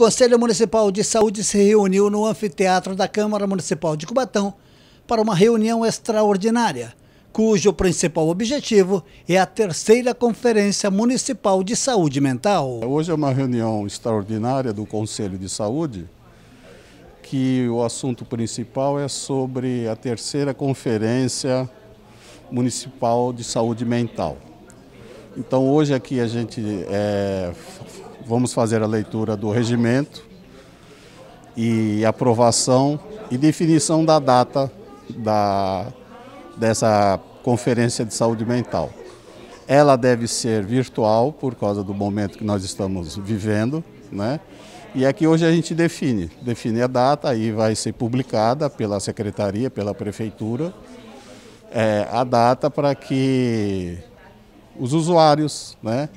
Conselho Municipal de Saúde se reuniu no anfiteatro da Câmara Municipal de Cubatão para uma reunião extraordinária, cujo principal objetivo é a terceira Conferência Municipal de Saúde Mental. Hoje é uma reunião extraordinária do Conselho de Saúde, que o assunto principal é sobre a terceira Conferência Municipal de Saúde Mental. Então hoje aqui a gente é, vamos fazer a leitura do regimento e aprovação e definição da data da, dessa conferência de saúde mental. Ela deve ser virtual por causa do momento que nós estamos vivendo, né? E aqui é hoje a gente define, define a data, aí vai ser publicada pela secretaria, pela prefeitura, é, a data para que os usuários, né?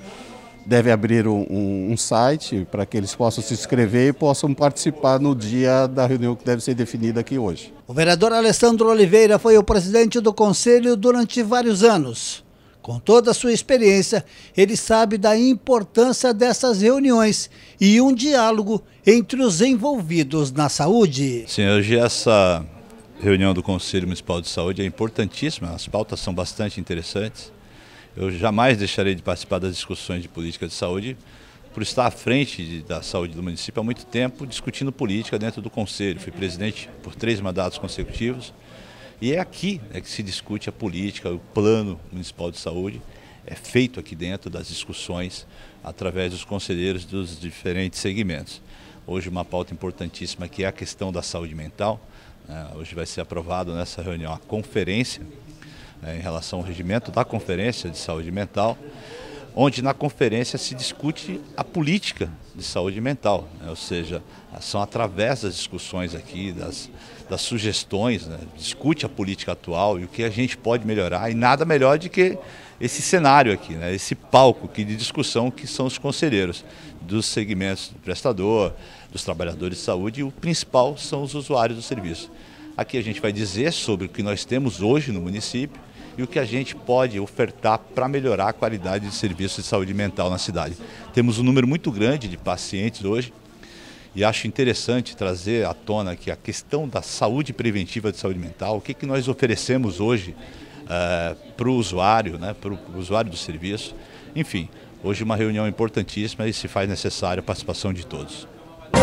deve abrir um, um site para que eles possam se inscrever e possam participar no dia da reunião que deve ser definida aqui hoje. O vereador Alessandro Oliveira foi o presidente do conselho durante vários anos. Com toda a sua experiência, ele sabe da importância dessas reuniões e um diálogo entre os envolvidos na saúde. Sim, hoje essa reunião do Conselho Municipal de Saúde é importantíssima, as pautas são bastante interessantes eu jamais deixarei de participar das discussões de política de saúde por estar à frente de, da saúde do município há muito tempo, discutindo política dentro do conselho. Fui presidente por três mandatos consecutivos e é aqui é que se discute a política, o plano municipal de saúde é feito aqui dentro das discussões através dos conselheiros dos diferentes segmentos. Hoje uma pauta importantíssima que é a questão da saúde mental. Né? Hoje vai ser aprovado nessa reunião a conferência né, em relação ao regimento da Conferência de Saúde Mental, onde na conferência se discute a política de saúde mental, né, ou seja, são através das discussões aqui, das, das sugestões, né, discute a política atual e o que a gente pode melhorar, e nada melhor do que esse cenário aqui, né, esse palco aqui de discussão que são os conselheiros dos segmentos do prestador, dos trabalhadores de saúde e o principal são os usuários do serviço. Aqui a gente vai dizer sobre o que nós temos hoje no município, e o que a gente pode ofertar para melhorar a qualidade de serviço de saúde mental na cidade. Temos um número muito grande de pacientes hoje e acho interessante trazer à tona aqui a questão da saúde preventiva de saúde mental, o que, que nós oferecemos hoje uh, eh, para o usuário, né, para o usuário do serviço. Enfim, hoje uma reunião importantíssima e se faz necessária a participação de todos. Música